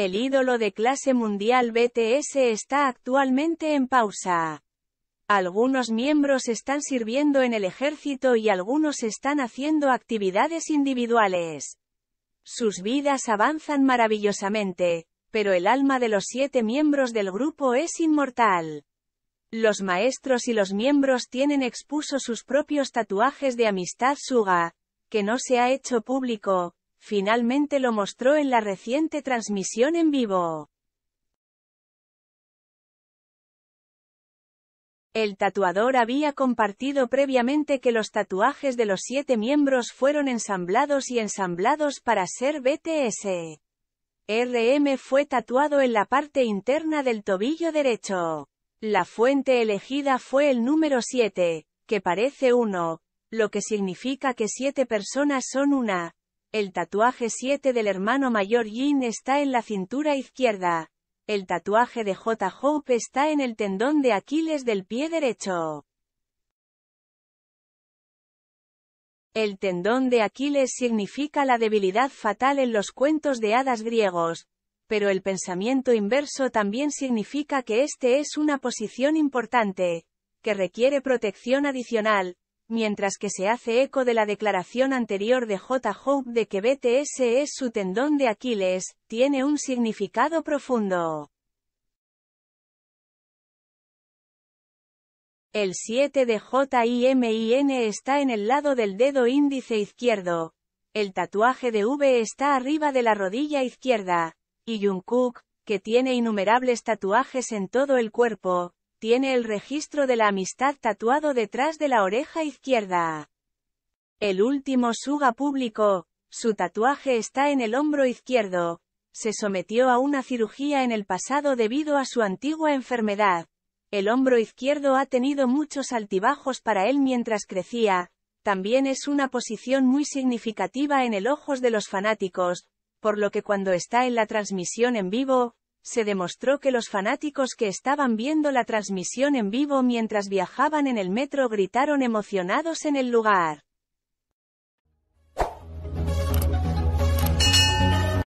El ídolo de clase mundial BTS está actualmente en pausa. Algunos miembros están sirviendo en el ejército y algunos están haciendo actividades individuales. Sus vidas avanzan maravillosamente, pero el alma de los siete miembros del grupo es inmortal. Los maestros y los miembros tienen expuso sus propios tatuajes de amistad Suga, que no se ha hecho público, finalmente lo mostró en la reciente transmisión en vivo. El tatuador había compartido previamente que los tatuajes de los siete miembros fueron ensamblados y ensamblados para ser BTS. RM fue tatuado en la parte interna del tobillo derecho. La fuente elegida fue el número 7, que parece uno, lo que significa que siete personas son una, el tatuaje 7 del hermano mayor Yin está en la cintura izquierda. El tatuaje de J. Hope está en el tendón de Aquiles del pie derecho. El tendón de Aquiles significa la debilidad fatal en los cuentos de hadas griegos, pero el pensamiento inverso también significa que este es una posición importante, que requiere protección adicional, mientras que se hace eco de la declaración anterior de J. Hope de que BTS es su tendón de Aquiles, tiene un significado profundo. El 7 de JIMIN está en el lado del dedo índice izquierdo. El tatuaje de V está arriba de la rodilla izquierda. Y Jungkook, que tiene innumerables tatuajes en todo el cuerpo, tiene el registro de la amistad tatuado detrás de la oreja izquierda. El último Suga público, su tatuaje está en el hombro izquierdo, se sometió a una cirugía en el pasado debido a su antigua enfermedad. El hombro izquierdo ha tenido muchos altibajos para él mientras crecía, también es una posición muy significativa en el ojos de los fanáticos, por lo que cuando está en la transmisión en vivo, se demostró que los fanáticos que estaban viendo la transmisión en vivo mientras viajaban en el metro gritaron emocionados en el lugar.